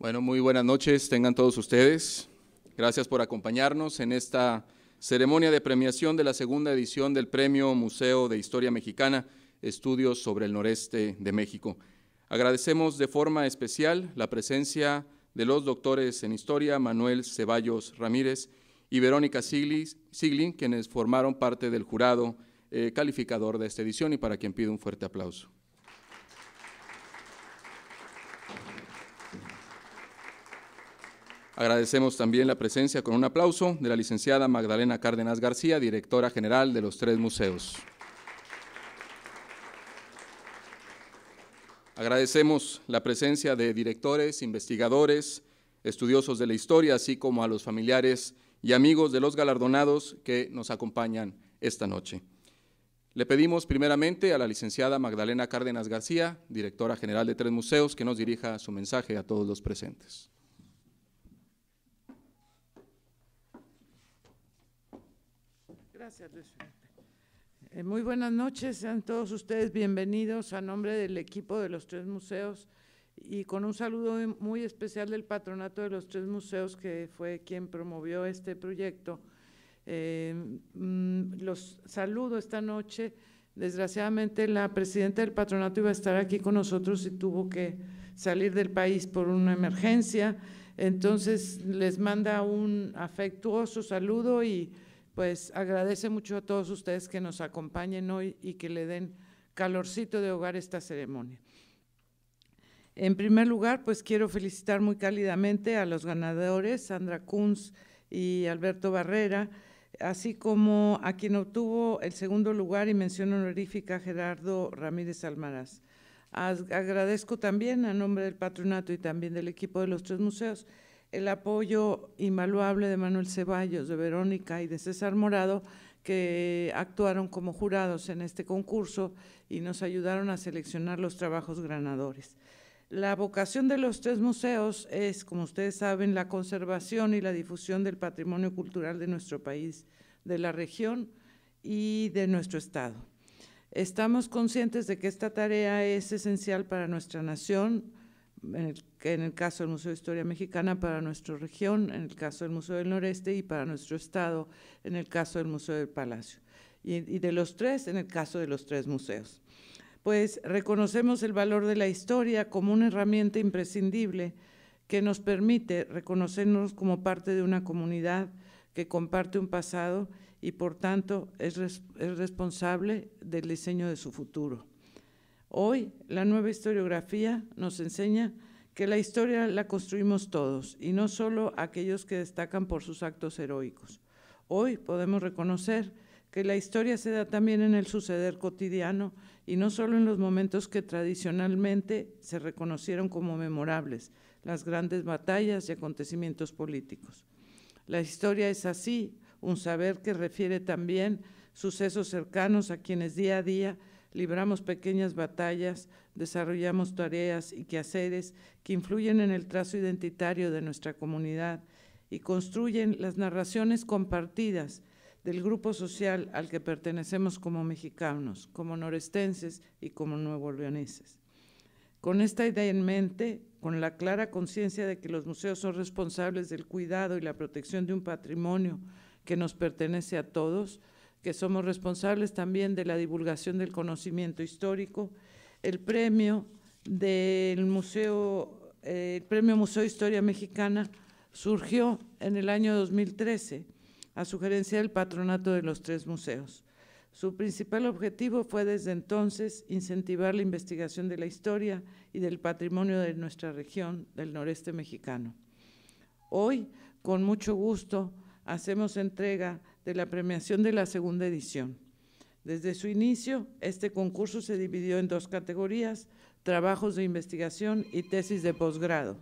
Bueno, muy buenas noches, tengan todos ustedes. Gracias por acompañarnos en esta ceremonia de premiación de la segunda edición del Premio Museo de Historia Mexicana, Estudios sobre el Noreste de México. Agradecemos de forma especial la presencia de los doctores en historia Manuel Ceballos Ramírez y Verónica Siglin, quienes formaron parte del jurado eh, calificador de esta edición y para quien pido un fuerte aplauso. Agradecemos también la presencia con un aplauso de la licenciada Magdalena Cárdenas García, directora general de los tres museos. Agradecemos la presencia de directores, investigadores, estudiosos de la historia, así como a los familiares y amigos de los galardonados que nos acompañan esta noche. Le pedimos primeramente a la licenciada Magdalena Cárdenas García, directora general de Tres Museos, que nos dirija su mensaje a todos los presentes. Gracias, eh, muy buenas noches, sean todos ustedes bienvenidos a nombre del equipo de los tres museos y con un saludo muy especial del patronato de los tres museos que fue quien promovió este proyecto. Eh, mm, los saludo esta noche. Desgraciadamente la presidenta del patronato iba a estar aquí con nosotros y tuvo que salir del país por una emergencia. Entonces les manda un afectuoso saludo y pues agradece mucho a todos ustedes que nos acompañen hoy y que le den calorcito de hogar esta ceremonia. En primer lugar, pues quiero felicitar muy cálidamente a los ganadores, Sandra Kunz y Alberto Barrera, así como a quien obtuvo el segundo lugar y mención honorífica Gerardo Ramírez Almaraz. Agradezco también a nombre del patronato y también del equipo de los tres museos el apoyo invaluable de Manuel Ceballos, de Verónica y de César Morado, que actuaron como jurados en este concurso y nos ayudaron a seleccionar los trabajos ganadores. La vocación de los tres museos es, como ustedes saben, la conservación y la difusión del patrimonio cultural de nuestro país, de la región y de nuestro Estado. Estamos conscientes de que esta tarea es esencial para nuestra nación, en el, en el, caso del Museo de Historia Mexicana para nuestra región, en el caso del Museo del Noreste y para nuestro estado, en el caso del Museo del Palacio. Y, de los tres, en el caso de los tres museos. Pues reconocemos el valor de la historia como una herramienta imprescindible que nos permite reconocernos como parte de una comunidad que comparte un pasado y por tanto es responsable del diseño de su futuro. Hoy la nueva historiografía nos enseña que la historia la construimos todos y no solo aquellos que destacan por sus actos heroicos. Hoy podemos reconocer que la historia se da también en el suceder cotidiano y no solo en los momentos que tradicionalmente se reconocieron como memorables, las grandes batallas y acontecimientos políticos. La historia es así, un saber que refiere también sucesos cercanos a quienes día a día libramos pequeñas batallas, desarrollamos tareas y quehaceres que influyen en el trazo identitario de nuestra comunidad y construyen las narraciones compartidas del grupo social al que pertenecemos como mexicanos, como norestenses y como nuevo leoneses. Con esta idea en mente, con la clara conciencia de que los museos son responsables del cuidado y la protección de un patrimonio que nos pertenece a todos, que somos responsables también de la divulgación del conocimiento histórico, el premio del Museo, eh, el premio Museo de Historia Mexicana surgió en el año 2013 a sugerencia del patronato de los tres museos. Su principal objetivo fue desde entonces incentivar la investigación de la historia y del patrimonio de nuestra región del noreste mexicano. Hoy, con mucho gusto, hacemos entrega de la premiación de la segunda edición. Desde su inicio, este concurso se dividió en dos categorías, trabajos de investigación y tesis de posgrado.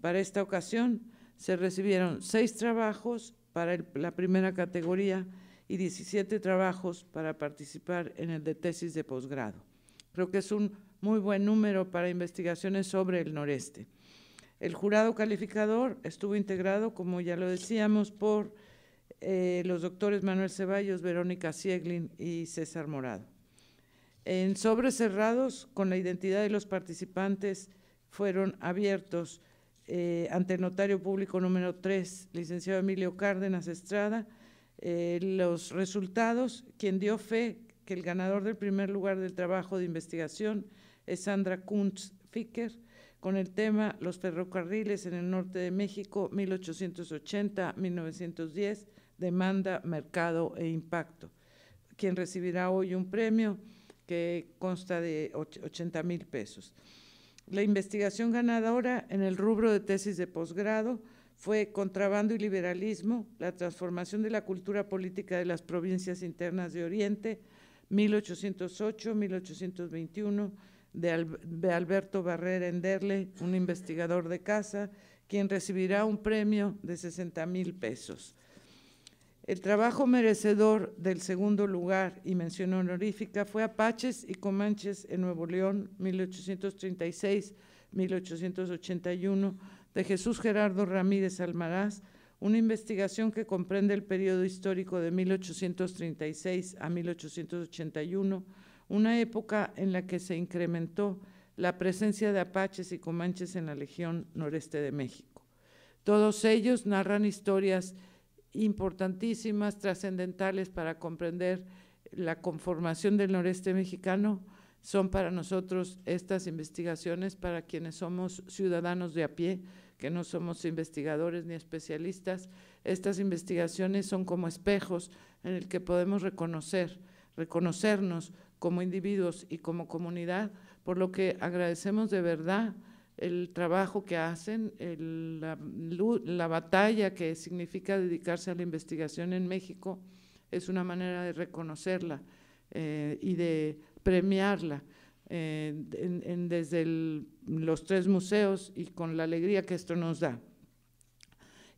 Para esta ocasión, se recibieron seis trabajos para la primera categoría y 17 trabajos para participar en el de tesis de posgrado. Creo que es un muy buen número para investigaciones sobre el noreste. El jurado calificador estuvo integrado, como ya lo decíamos, por eh, los doctores Manuel Ceballos, Verónica Sieglin y César Morado. En sobres cerrados, con la identidad de los participantes, fueron abiertos eh, ante el notario público número 3, licenciado Emilio Cárdenas Estrada, eh, los resultados, quien dio fe que el ganador del primer lugar del trabajo de investigación es Sandra Kunz Ficker, con el tema Los ferrocarriles en el norte de México, 1880-1910, demanda, mercado e impacto, quien recibirá hoy un premio que consta de 80 mil pesos. La investigación ganadora en el rubro de tesis de posgrado fue Contrabando y Liberalismo, la transformación de la cultura política de las provincias internas de Oriente, 1808-1821, de, Alberto Barrera Enderle, un investigador de casa, quien recibirá un premio de 60 mil pesos. El trabajo merecedor del segundo lugar y mención honorífica fue Apaches y Comanches en Nuevo León, 1836-1881, de Jesús Gerardo Ramírez Almaraz, una investigación que comprende el periodo histórico de 1836 a 1881, una época en la que se incrementó la presencia de apaches y comanches en la Legión noreste de México. Todos ellos narran historias importantísimas, trascendentales para comprender la conformación del noreste mexicano, son para nosotros estas investigaciones, para quienes somos ciudadanos de a pie, que no somos investigadores ni especialistas, estas investigaciones son como espejos en el que podemos reconocer, reconocernos como individuos y como comunidad, por lo que agradecemos de verdad el trabajo que hacen, la, batalla que significa dedicarse a la investigación en México, es una manera de reconocerla eh, y de premiarla. Eh, desde los tres museos y con la alegría que esto nos da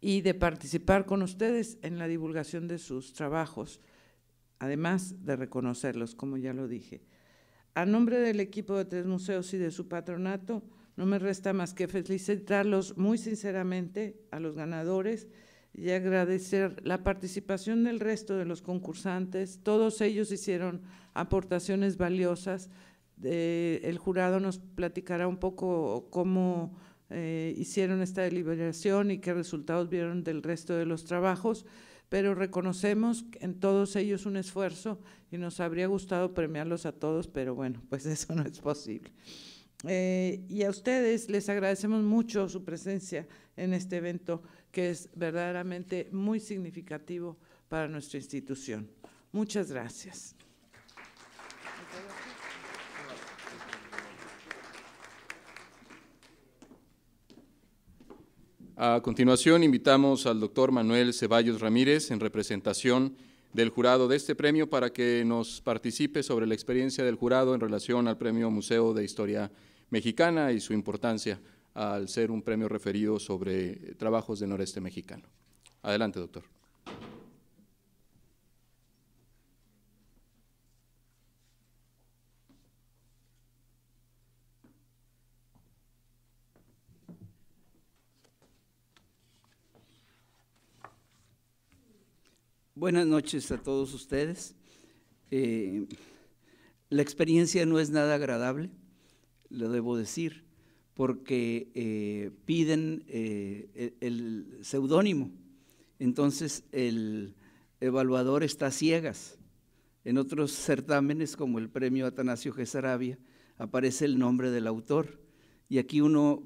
y de participar con ustedes en la divulgación de sus trabajos, además de reconocerlos, como ya lo dije. A nombre del equipo de Tres Museos y de su patronato, no me resta más que felicitarlos muy sinceramente a los ganadores y agradecer la participación del resto de los concursantes. Todos ellos hicieron aportaciones valiosas. Eh, el jurado nos platicará un poco cómo eh, hicieron esta deliberación y qué resultados vieron del resto de los trabajos, pero reconocemos en todos ellos un esfuerzo y nos habría gustado premiarlos a todos, pero bueno, pues eso no es posible. Eh, y a ustedes les agradecemos mucho su presencia en este evento que es verdaderamente muy significativo para nuestra institución. Muchas gracias. A continuación, invitamos al doctor Manuel Ceballos Ramírez en representación del jurado de este premio para que nos participe sobre la experiencia del jurado en relación al Premio Museo de Historia mexicana y su importancia al ser un premio referido sobre trabajos del noreste mexicano. Adelante, doctor. Buenas noches a todos ustedes. Eh, la experiencia no es nada agradable lo debo decir, porque eh, piden eh, e-, el, seudónimo. Entonces el evaluador está ciegas. En otros certámenes, como el premio Atanasio Gesarabia, aparece el nombre del autor. Y aquí uno,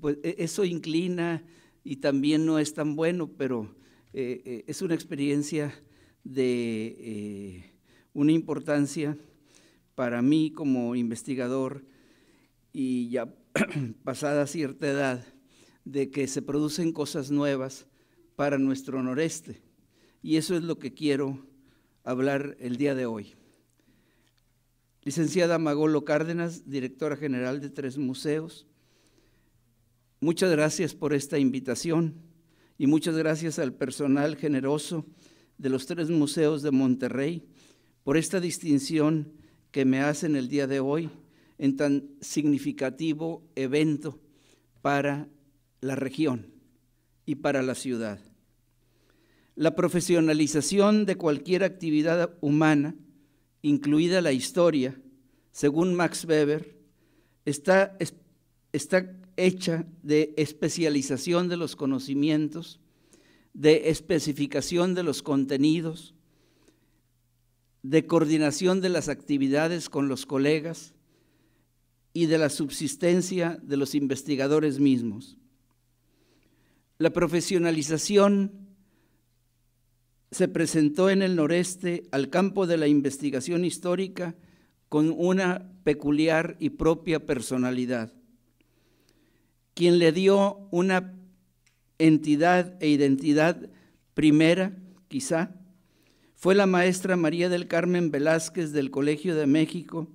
pues e-, eso inclina y también no es tan bueno, pero eh, es una experiencia de una importancia para mí como investigador y ya pasada cierta edad, de que se producen cosas nuevas para nuestro noreste. Y eso es lo que quiero hablar el día de hoy. Licenciada Magolo Cárdenas, directora general de Tres Museos, muchas gracias por esta invitación y muchas gracias al personal generoso de los Tres Museos de Monterrey por esta distinción que me hacen el día de hoy en tan significativo evento para la región y para la ciudad. La profesionalización de cualquier actividad humana, incluida la historia, según Max Weber, está, está hecha de especialización de los conocimientos, de especificación de los contenidos, de coordinación de las actividades con los colegas, y de la subsistencia de los investigadores mismos. La profesionalización se presentó en el noreste al campo de la investigación histórica con una peculiar y propia personalidad, quien le dio una entidad e identidad primera, quizá, fue la maestra María del Carmen Velázquez del Colegio de México,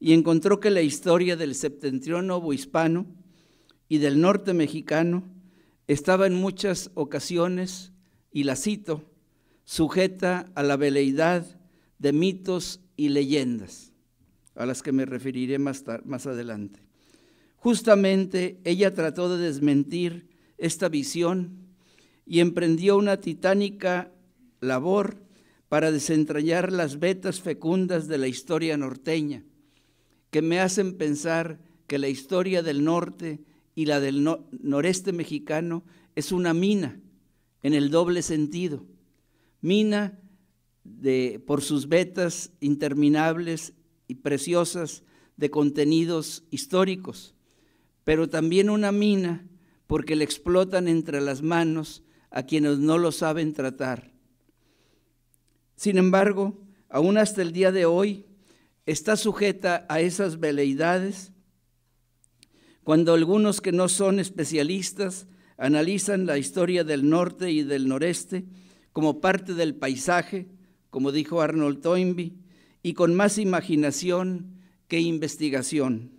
y encontró que la historia del septentrión hispano y del norte mexicano estaba en muchas ocasiones, y la cito, sujeta a la veleidad de mitos y leyendas, a las que me referiré más, más adelante. Justamente ella trató de desmentir esta visión y emprendió una titánica labor para desentrañar las vetas fecundas de la historia norteña, que me hacen pensar que la historia del norte y la del noreste mexicano es una mina en el doble sentido. Mina de, por sus vetas interminables y preciosas de contenidos históricos, pero también una mina porque le explotan entre las manos a quienes no lo saben tratar. Sin embargo, aún hasta el día de hoy, está sujeta a esas veleidades cuando algunos que no son especialistas analizan la historia del norte y del noreste como parte del paisaje, como dijo Arnold Toynbee, y con más imaginación que investigación.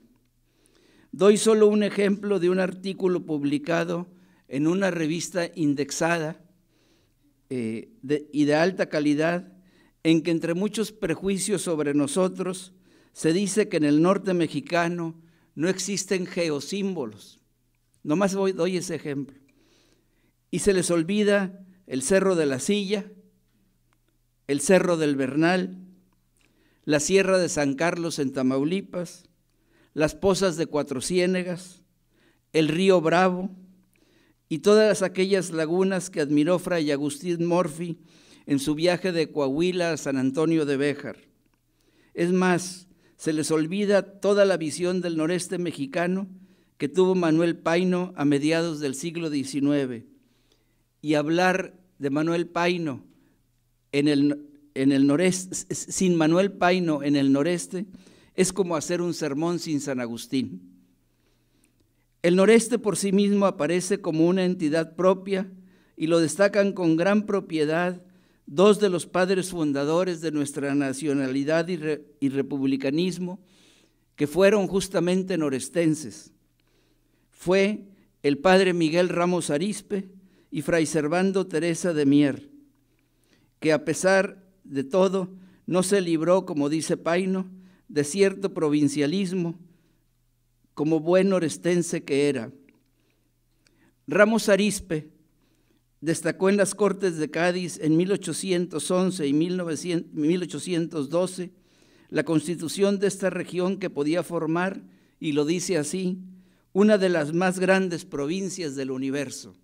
Doy solo un ejemplo de un artículo publicado en una revista indexada eh, y de alta calidad en que entre muchos prejuicios sobre nosotros se dice que en el norte mexicano no existen geosímbolos. Nomás voy, doy ese ejemplo. Y se les olvida el Cerro de la Silla, el Cerro del Bernal, la Sierra de San Carlos en Tamaulipas, las Pozas de Cuatro Ciénegas, el Río Bravo y todas aquellas lagunas que admiró Fray Agustín Morfi en su viaje de Coahuila a San Antonio de Béjar. Es más, se les olvida toda la visión del noreste mexicano que tuvo Manuel Paino a mediados del siglo XIX. Y hablar de Manuel Paino en el, en el noreste, sin Manuel Paino en el noreste, es como hacer un sermón sin San Agustín. El noreste por sí mismo aparece como una entidad propia y lo destacan con gran propiedad dos de los padres fundadores de nuestra nacionalidad y, republicanismo, que fueron justamente norestenses. Fue el padre Miguel Ramos Arispe y fray Servando Teresa de Mier, que a pesar de todo no se libró, como dice Paino, de cierto provincialismo como buen norestense que era. Ramos Arispe Destacó en las Cortes de Cádiz en 1811 y 1812 la constitución de esta región que podía formar, y lo dice así, una de las más grandes provincias del universo.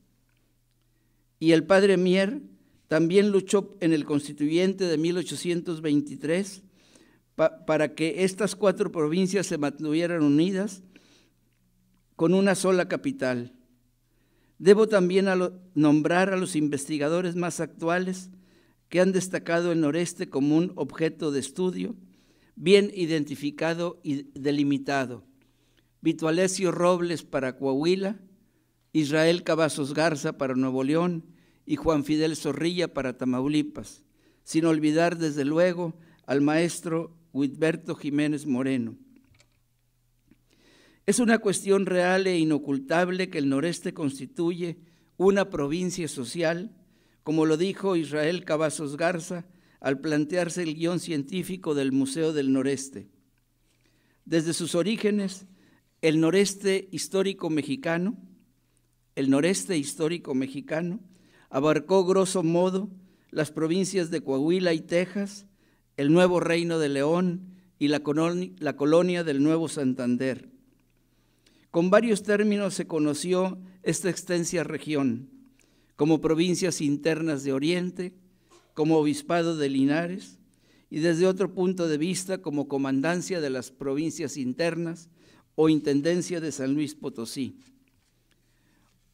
Y el padre Mier también luchó en el constituyente de 1823 para que estas cuatro provincias se mantuvieran unidas con una sola capital. Debo también nombrar a los investigadores más actuales que han destacado el noreste como un objeto de estudio bien identificado y delimitado. Vitualesio Robles para Coahuila, Israel Cavazos Garza para Nuevo León y Juan Fidel Zorrilla para Tamaulipas, sin olvidar desde luego al maestro Huitberto Jiménez Moreno. Es una cuestión real e inocultable que el noreste constituye una provincia social, como lo dijo Israel Cavazos Garza al plantearse el guión científico del Museo del Noreste. Desde sus orígenes, el noreste histórico mexicano, el noreste histórico mexicano, abarcó grosso modo las provincias de Coahuila y Texas, el nuevo Reino de León y la, colonia del Nuevo Santander. Con varios términos se conoció esta extensa región, como provincias internas de Oriente, como obispado de Linares y desde otro punto de vista como comandancia de las provincias internas o intendencia de San Luis Potosí.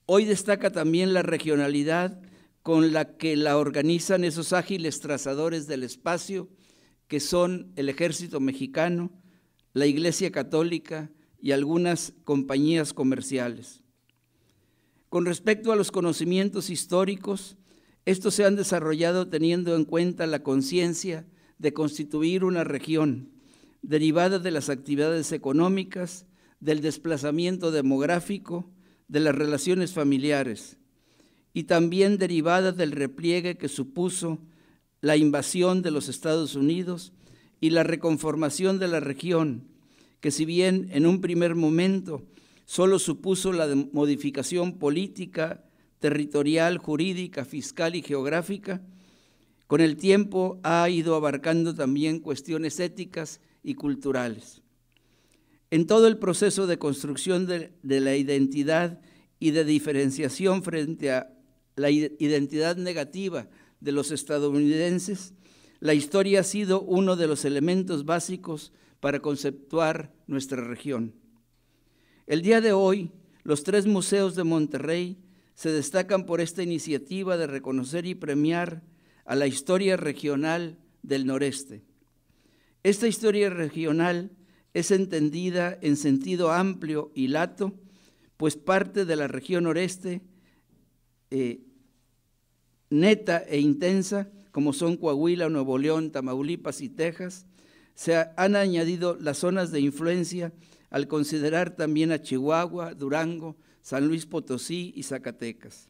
Hoy destaca también la regionalidad con la que la organizan esos ágiles trazadores del espacio que son el ejército mexicano, la Iglesia Católica, y algunas compañías comerciales. Con respecto a los conocimientos históricos, estos se han desarrollado teniendo en cuenta la conciencia de constituir una región derivada de las actividades económicas, del desplazamiento demográfico, de las relaciones familiares y también derivada del repliegue que supuso la invasión de los Estados Unidos y la reconformación de la región que si bien en un primer momento solo supuso la modificación política, territorial, jurídica, fiscal y geográfica, con el tiempo ha ido abarcando también cuestiones éticas y culturales. En todo el proceso de construcción de, la identidad y de diferenciación frente a la identidad negativa de los estadounidenses, la historia ha sido uno de los elementos básicos para conceptuar nuestra región. El día de hoy, los tres museos de Monterrey se destacan por esta iniciativa de reconocer y premiar a la historia regional del noreste. Esta historia regional es entendida en sentido amplio y lato, pues parte de la región noreste eh, neta e intensa, como son Coahuila, Nuevo León, Tamaulipas y Texas, se han añadido las zonas de influencia al considerar también a Chihuahua, Durango, San Luis Potosí y Zacatecas.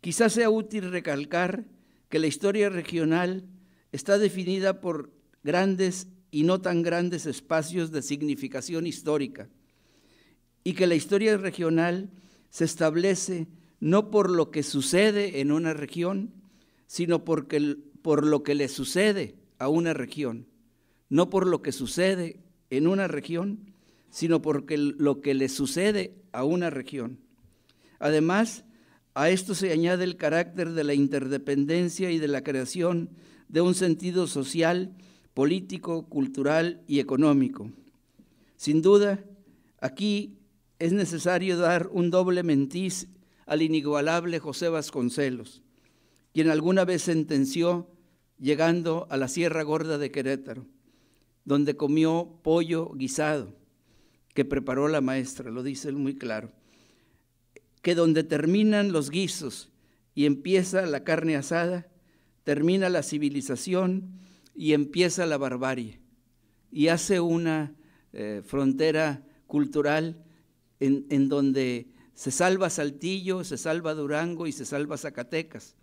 Quizás sea útil recalcar que la historia regional está definida por grandes y no tan grandes espacios de significación histórica y que la historia regional se establece no por lo que sucede en una región, sino por lo que le sucede a una región no por lo que sucede en una región, sino por lo que le sucede a una región. Además, a esto se añade el carácter de la interdependencia y de la creación de un sentido social, político, cultural y económico. Sin duda, aquí es necesario dar un doble mentiz al inigualable José Vasconcelos, quien alguna vez sentenció llegando a la Sierra Gorda de Querétaro donde comió pollo guisado que preparó la maestra, lo dice muy claro, que donde terminan los guisos y empieza la carne asada, termina la civilización y empieza la barbarie, y hace una eh, frontera cultural en, en donde se salva Saltillo, se salva Durango y se salva Zacatecas,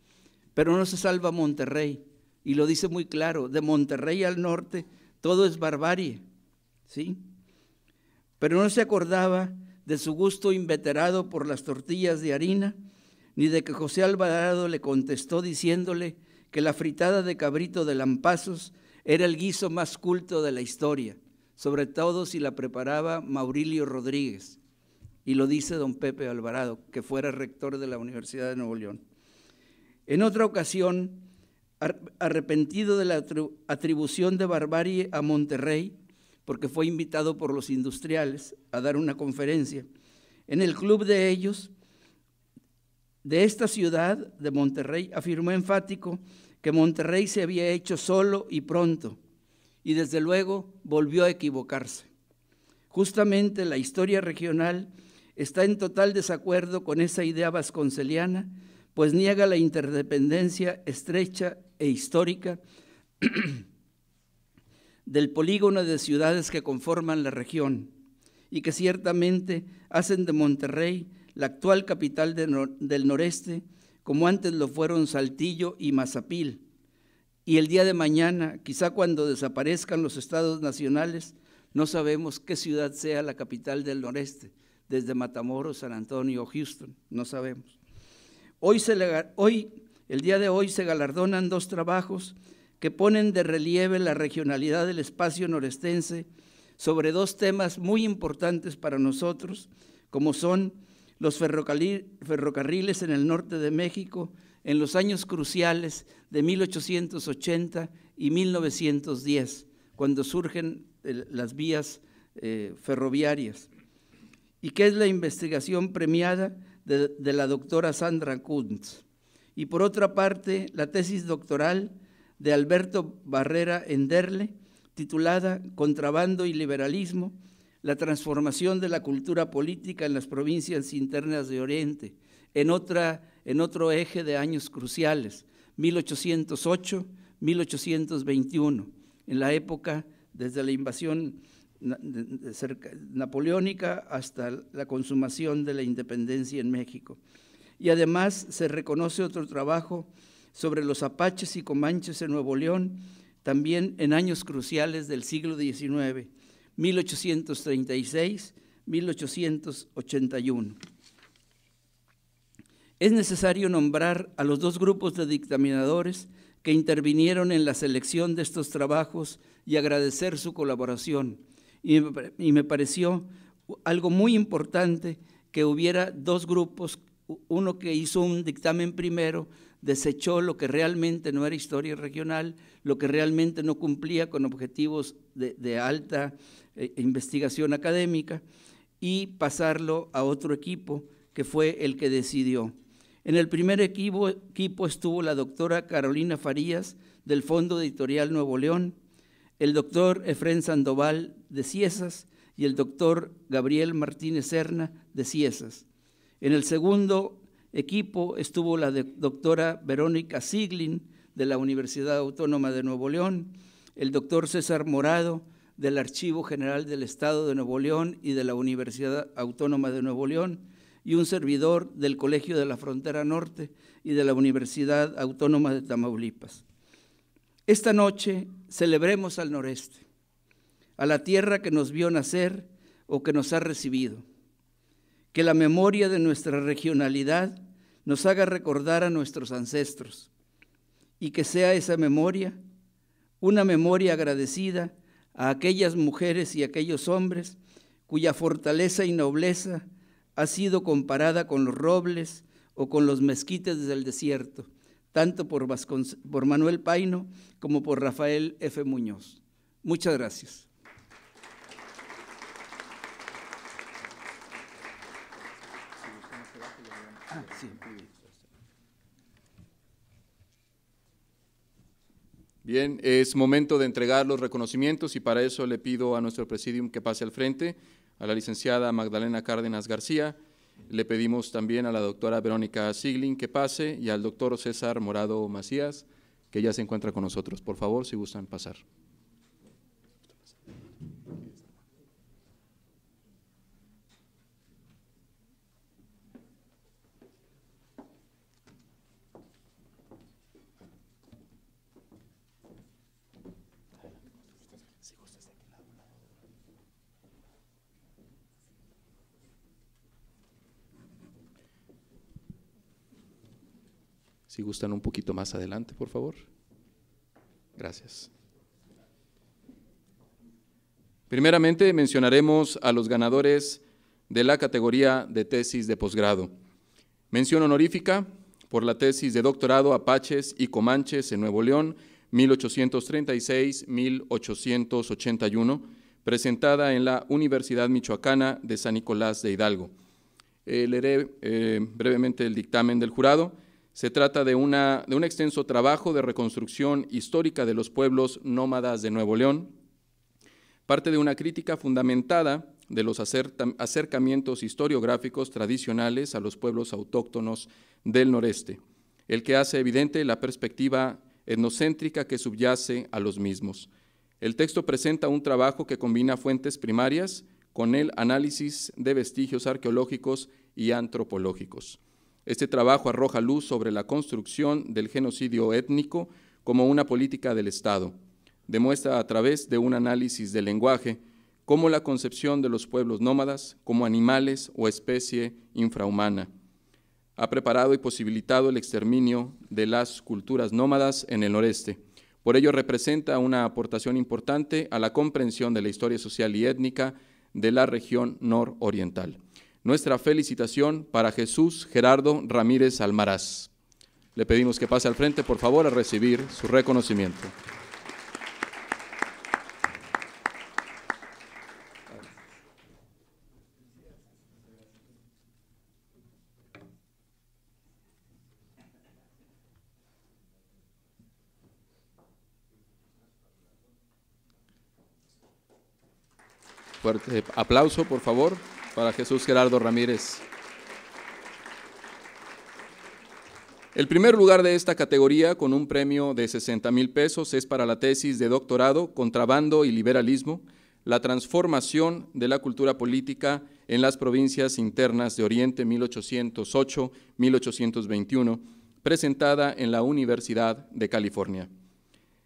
pero no se salva Monterrey, y lo dice muy claro, de Monterrey al norte todo es barbarie, ¿sí? Pero no se acordaba de su gusto inveterado por las tortillas de harina, ni de que José Alvarado le contestó diciéndole que la fritada de cabrito de lampazos era el guiso más culto de la historia, sobre todo si la preparaba Maurilio Rodríguez. Y lo dice don Pepe Alvarado, que fuera rector de la Universidad de Nuevo León. En otra ocasión, arrepentido de la atribución de barbarie a Monterrey, porque fue invitado por los industriales a dar una conferencia. En el club de ellos, de esta ciudad de Monterrey, afirmó enfático que Monterrey se había hecho solo y pronto, y desde luego volvió a equivocarse. Justamente la historia regional está en total desacuerdo con esa idea vasconceliana pues niega la interdependencia estrecha e histórica del polígono de ciudades que conforman la región y que ciertamente hacen de Monterrey la actual capital del noreste, como antes lo fueron Saltillo y Mazapil. Y el día de mañana, quizá cuando desaparezcan los estados nacionales, no sabemos qué ciudad sea la capital del noreste, desde Matamoros, San Antonio o Houston, no sabemos. Hoy, hoy, el día de hoy, se galardonan dos trabajos que ponen de relieve la regionalidad del espacio norestense sobre dos temas muy importantes para nosotros, como son los ferrocarriles en el norte de México en los años cruciales de 1880 y 1910, cuando surgen eh, las vías eh, ferroviarias. ¿Y qué es la investigación premiada? de, la doctora Sandra Kuntz y por otra parte la tesis doctoral de Alberto Barrera Enderle, titulada Contrabando y Liberalismo, la transformación de la cultura política en las provincias internas de Oriente, en, otra, en otro eje de años cruciales, 1808-1821, en la época desde la invasión napoleónica hasta la consumación de la independencia en México. Y además se reconoce otro trabajo sobre los apaches y comanches en Nuevo León, también en años cruciales del siglo XIX, 1836-1881. Es necesario nombrar a los dos grupos de dictaminadores que intervinieron en la selección de estos trabajos y agradecer su colaboración y me, pareció algo muy importante que hubiera dos grupos, uno que hizo un dictamen primero, desechó lo que realmente no era historia regional, lo que realmente no cumplía con objetivos de, alta eh, investigación académica, y pasarlo a otro equipo que fue el que decidió. En el primer equipo, equipo estuvo la doctora Carolina Farías del Fondo Editorial Nuevo León, el doctor Efrén Sandoval de Ciesas y el doctor Gabriel Martínez Serna de Ciesas. En el segundo equipo estuvo la doctora Verónica Siglin de la Universidad Autónoma de Nuevo León, el doctor César Morado del Archivo General del Estado de Nuevo León y de la Universidad Autónoma de Nuevo León, y un servidor del Colegio de la Frontera Norte y de la Universidad Autónoma de Tamaulipas. Esta noche celebremos al noreste a la tierra que nos vio nacer o que nos ha recibido. Que la memoria de nuestra regionalidad nos haga recordar a nuestros ancestros y que sea esa memoria una memoria agradecida a aquellas mujeres y aquellos hombres cuya fortaleza y nobleza ha sido comparada con los robles o con los mezquites del desierto, tanto por, por Manuel Paino como por Rafael F. Muñoz. Muchas gracias. Bien, es momento de entregar los reconocimientos y para eso le pido a nuestro presidium que pase al frente, a la licenciada Magdalena Cárdenas García, le pedimos también a la doctora Verónica Siglin que pase y al doctor César Morado Macías, que ya se encuentra con nosotros. Por favor, si gustan pasar. Si gustan un poquito más adelante, por favor. Gracias. Primeramente mencionaremos a los ganadores de la categoría de tesis de posgrado. Mención honorífica por la tesis de doctorado Apaches y Comanches en Nuevo León, 1836-1881, presentada en la Universidad Michoacana de San Nicolás de Hidalgo. Eh, leeré eh, brevemente el dictamen del jurado. Se trata de, un extenso trabajo de reconstrucción histórica de los pueblos nómadas de Nuevo León, parte de una crítica fundamentada de los acercamientos historiográficos tradicionales a los pueblos autóctonos del noreste, el que hace evidente la perspectiva etnocéntrica que subyace a los mismos. El texto presenta un trabajo que combina fuentes primarias con el análisis de vestigios arqueológicos y antropológicos. Este trabajo arroja luz sobre la construcción del genocidio étnico como una política del Estado. Demuestra a través de un análisis del lenguaje cómo la concepción de los pueblos nómadas como animales o especie infrahumana ha preparado y posibilitado el exterminio de las culturas nómadas en el noreste. Por ello representa una aportación importante a la comprensión de la historia social y étnica de la región nororiental. Nuestra felicitación para Jesús Gerardo Ramírez Almaraz. Le pedimos que pase al frente, por favor, a recibir su reconocimiento. Fuerte aplauso, por favor para Jesús Gerardo Ramírez. El primer lugar de esta categoría, con un premio de 60 mil pesos, es para la tesis de doctorado Contrabando y Liberalismo, la transformación de la cultura política en las provincias internas de Oriente 1808-1821, presentada en la Universidad de California.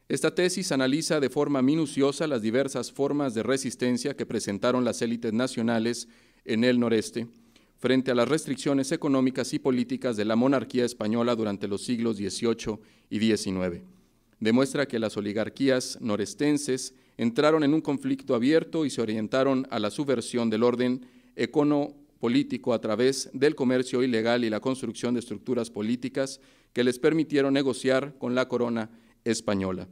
Esta tesis analiza de forma minuciosa las diversas formas de resistencia que presentaron las élites nacionales en el noreste frente a las restricciones económicas y políticas de la monarquía española durante los siglos XVIII y XIX. Demuestra que las oligarquías norestenses entraron en un conflicto abierto y se orientaron a la subversión del orden econopolítico a través del comercio ilegal y la construcción de estructuras políticas que les permitieron negociar con la corona española.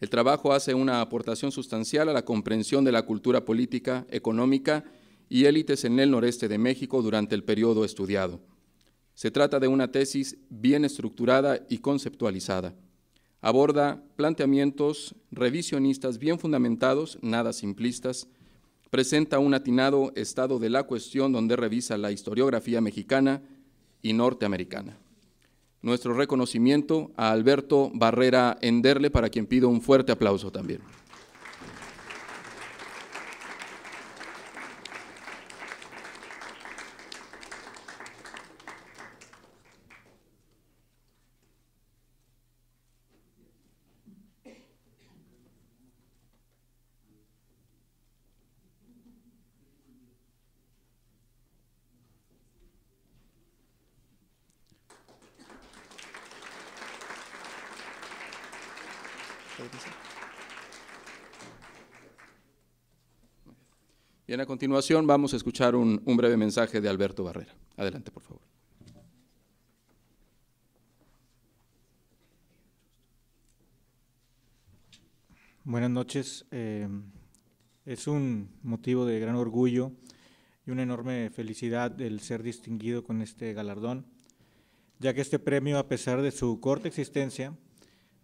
El trabajo hace una aportación sustancial a la comprensión de la cultura política, económica y élites en el noreste de México durante el periodo estudiado. Se trata de una tesis bien estructurada y conceptualizada. Aborda planteamientos revisionistas bien fundamentados, nada simplistas. Presenta un atinado estado de la cuestión donde revisa la historiografía mexicana y norteamericana. Nuestro reconocimiento a Alberto Barrera Enderle, para quien pido un fuerte aplauso también. Bien, a continuación vamos a escuchar un, breve mensaje de Alberto Barrera. Adelante, por favor. Buenas noches. Eh, es un motivo de gran orgullo y una enorme felicidad el ser distinguido con este galardón, ya que este premio, a pesar de su corta existencia,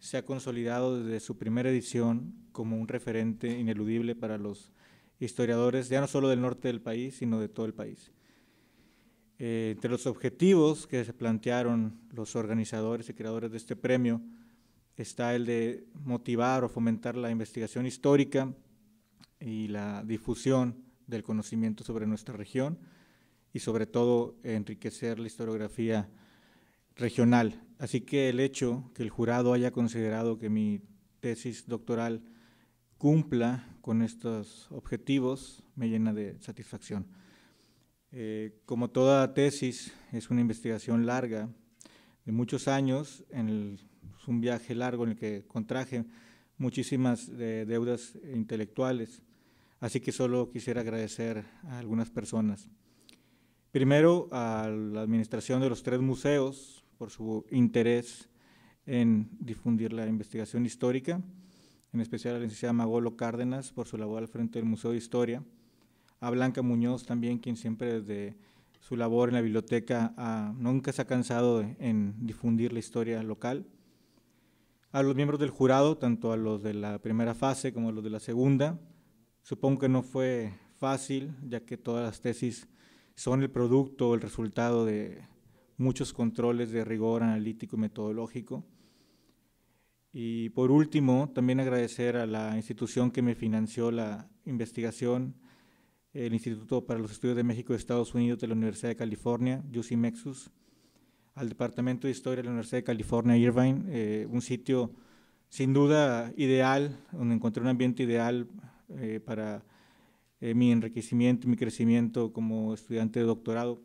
se ha consolidado desde su primera edición como un referente ineludible para los historiadores, ya no solo del norte del país, sino de todo el país. Eh, entre los objetivos que se plantearon los organizadores y creadores de este premio está el de motivar o fomentar la investigación histórica y la difusión del conocimiento sobre nuestra región y sobre todo enriquecer la historiografía regional. Así que el hecho que el jurado haya considerado que mi tesis doctoral cumpla con estos objetivos me llena de satisfacción. Eh, como toda tesis, es una investigación larga, de muchos años, es un viaje largo en el que contraje muchísimas eh, deudas intelectuales, así que solo quisiera agradecer a algunas personas. Primero, a la administración de los tres museos, por su interés en difundir la investigación histórica, en especial a la licenciada Magolo Cárdenas por su labor al frente del Museo de Historia, a Blanca Muñoz también, quien siempre desde su labor en la biblioteca nunca se ha cansado en difundir la historia local, a los miembros del jurado, tanto a los de la primera fase como a los de la segunda. Supongo que no fue fácil, ya que todas las tesis son el producto, el resultado de muchos controles de rigor analítico y metodológico. Y por último, también agradecer a la institución que me financió la investigación, el Instituto para los Estudios de México de Estados Unidos de la Universidad de California, UC Mexus, al Departamento de Historia de la Universidad de California, Irvine, eh, un sitio sin duda ideal, donde encontré un ambiente ideal eh, para eh, mi enriquecimiento, mi crecimiento como estudiante de doctorado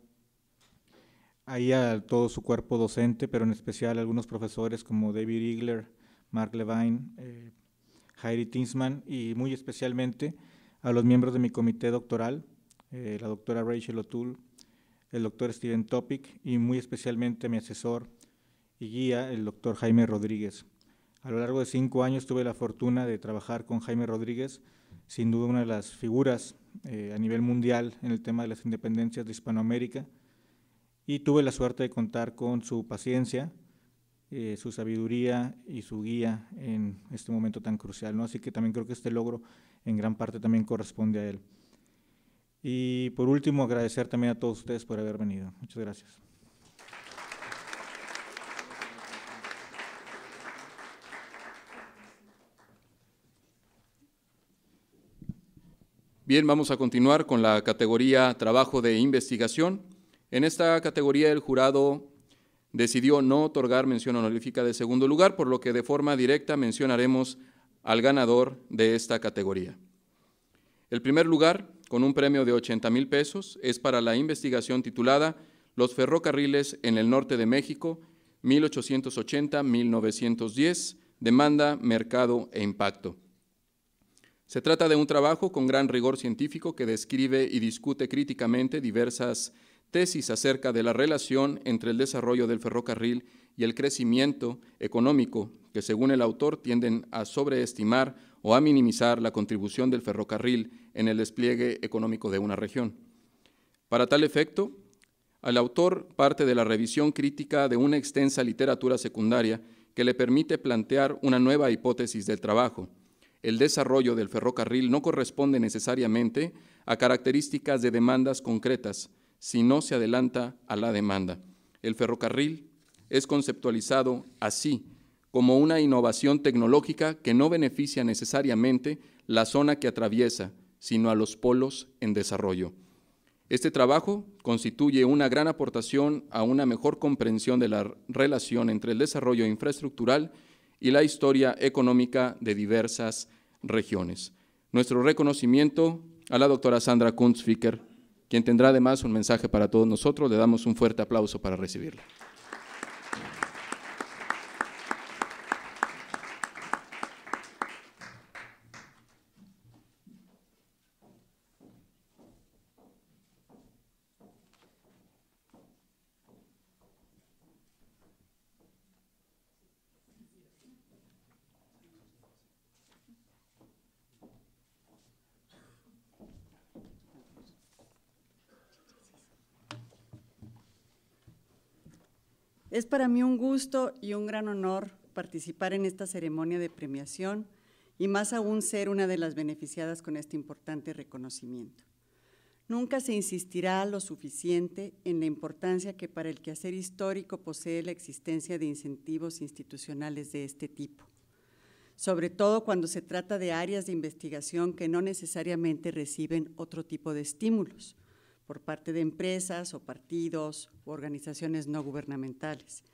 ahí a todo su cuerpo docente, pero en especial a algunos profesores como David Igler, Mark Levine, eh, Tinsman y muy especialmente a los miembros de mi comité doctoral, eh, la doctora Rachel O'Toole, el doctor Steven Topic y muy especialmente a mi asesor y guía, el doctor Jaime Rodríguez. A lo largo de cinco años tuve la fortuna de trabajar con Jaime Rodríguez, sin duda una de las figuras eh, a nivel mundial en el tema de las independencias de Hispanoamérica, y tuve la suerte de contar con su paciencia, eh, su sabiduría y su guía en este momento tan crucial. ¿no? Así que también creo que este logro en gran parte también corresponde a él. Y por último, agradecer también a todos ustedes por haber venido. Muchas gracias. Bien, vamos a continuar con la categoría Trabajo de Investigación. En esta categoría el jurado decidió no otorgar mención honorífica de segundo lugar, por lo que de forma directa mencionaremos al ganador de esta categoría. El primer lugar, con un premio de 80 mil pesos, es para la investigación titulada Los ferrocarriles en el norte de México, 1880-1910, demanda, mercado e impacto. Se trata de un trabajo con gran rigor científico que describe y discute críticamente diversas tesis acerca de la relación entre el desarrollo del ferrocarril y el crecimiento económico, que según el autor tienden a sobreestimar o a minimizar la contribución del ferrocarril en el despliegue económico de una región. Para tal efecto, al autor parte de la revisión crítica de una extensa literatura secundaria que le permite plantear una nueva hipótesis del trabajo. El desarrollo del ferrocarril no corresponde necesariamente a características de demandas concretas, si no se adelanta a la demanda. El ferrocarril es conceptualizado así, como una innovación tecnológica que no beneficia necesariamente la zona que atraviesa, sino a los polos en desarrollo. Este trabajo constituye una gran aportación a una mejor comprensión de la relación entre el desarrollo infraestructural y la historia económica de diversas regiones. Nuestro reconocimiento a la doctora Sandra Kunzficker, quien tendrá además un mensaje para todos nosotros. Le damos un fuerte aplauso para recibirlo. Es para mí un gusto y un gran honor participar en esta ceremonia de premiación y más aún ser una de las beneficiadas con este importante reconocimiento. Nunca se insistirá lo suficiente en la importancia que para el quehacer histórico posee la existencia de incentivos institucionales de este tipo, sobre todo cuando se trata de áreas de investigación que no necesariamente reciben otro tipo de estímulos, por parte de empresas o partidos u organizaciones no gubernamentales.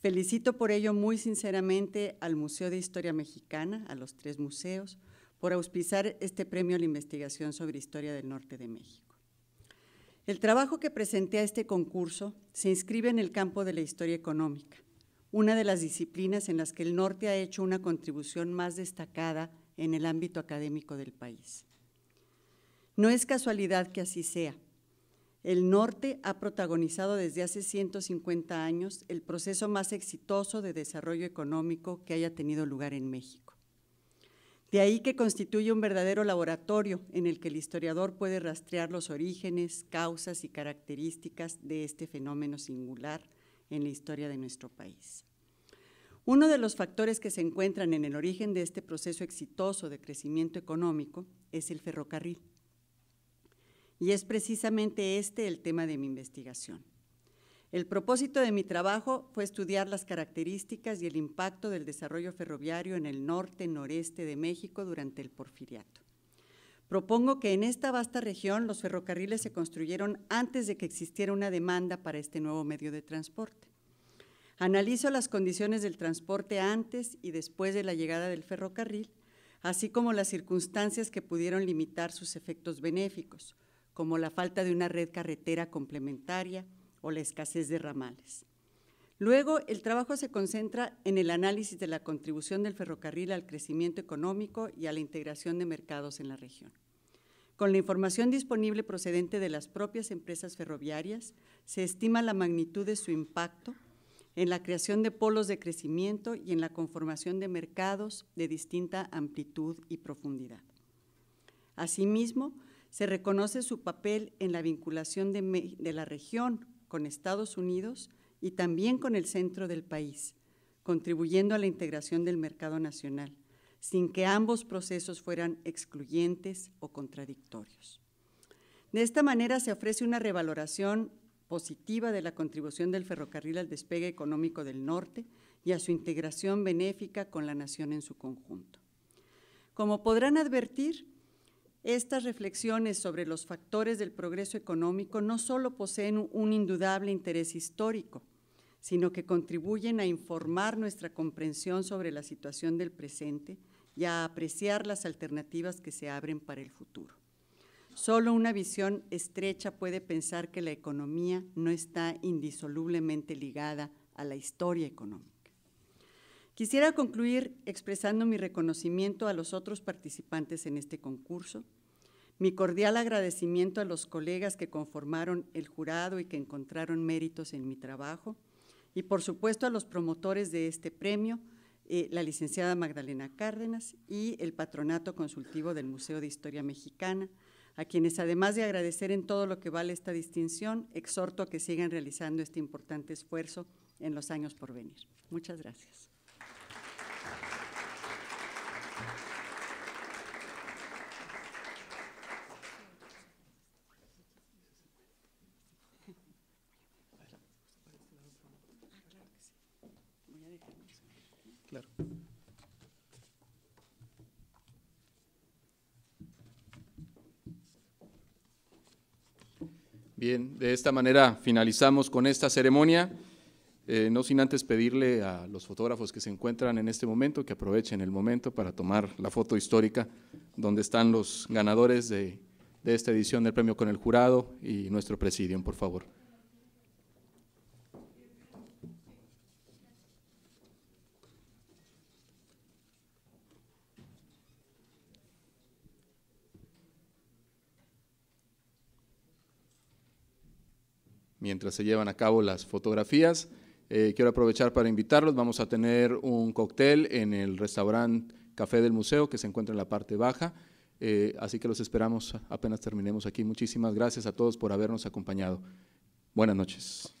Felicito por ello muy sinceramente al Museo de Historia Mexicana, a los tres museos, por auspiciar este premio a la investigación sobre historia del norte de México. El trabajo que presenté a este concurso se inscribe en el campo de la historia económica, una de las disciplinas en las que el norte ha hecho una contribución más destacada en el ámbito académico del país. No es casualidad que así sea el norte ha protagonizado desde hace 150 años el proceso más exitoso de desarrollo económico que haya tenido lugar en México. De ahí que constituye un verdadero laboratorio en el que el historiador puede rastrear los orígenes, causas y características de este fenómeno singular en la historia de nuestro país. Uno de los factores que se encuentran en el origen de este proceso exitoso de crecimiento económico es el ferrocarril y es precisamente este el tema de mi investigación. El propósito de mi trabajo fue estudiar las características y el impacto del desarrollo ferroviario en el norte-noreste de México durante el porfiriato. Propongo que en esta vasta región los ferrocarriles se construyeron antes de que existiera una demanda para este nuevo medio de transporte. Analizo las condiciones del transporte antes y después de la llegada del ferrocarril, así como las circunstancias que pudieron limitar sus efectos benéficos – como la falta de una red carretera complementaria o la escasez de ramales. Luego, el trabajo se concentra en el análisis de la contribución del ferrocarril al crecimiento económico y a la integración de mercados en la región. Con la información disponible procedente de las propias empresas ferroviarias, se estima la magnitud de su impacto en la creación de polos de crecimiento y en la conformación de mercados de distinta amplitud y profundidad. Asimismo, se reconoce su papel en la vinculación de, la región con Estados Unidos y también con el centro del país, contribuyendo a la integración del mercado nacional, sin que ambos procesos fueran excluyentes o contradictorios. De esta manera se ofrece una revaloración positiva de la contribución del ferrocarril al despegue económico del norte y a su integración benéfica con la nación en su conjunto. Como podrán advertir, estas reflexiones sobre los factores del progreso económico no solo poseen un indudable interés histórico, sino que contribuyen a informar nuestra comprensión sobre la situación del presente y a apreciar las alternativas que se abren para el futuro. Solo una visión estrecha puede pensar que la economía no está indisolublemente ligada a la historia económica. Quisiera concluir expresando mi reconocimiento a los otros participantes en este concurso, mi cordial agradecimiento a los colegas que conformaron el jurado y que encontraron méritos en mi trabajo y por supuesto a los promotores de este premio, eh, la licenciada Magdalena Cárdenas y el Patronato Consultivo del Museo de Historia Mexicana, a quienes además de agradecer en todo lo que vale esta distinción, exhorto a que sigan realizando este importante esfuerzo en los años por venir. Muchas gracias. Claro. Bien, de esta manera finalizamos con esta ceremonia, eh, no sin antes pedirle a los fotógrafos que se encuentran en este momento que aprovechen el momento para tomar la foto histórica donde están los ganadores de, de esta edición del premio con el jurado y nuestro presidium, por favor. mientras se llevan a cabo las fotografías. Eh, quiero aprovechar para invitarlos, vamos a tener un cóctel en el restaurante Café del Museo que se encuentra en la parte baja, eh, así que los esperamos apenas terminemos aquí. Muchísimas gracias a todos por habernos acompañado. Buenas noches.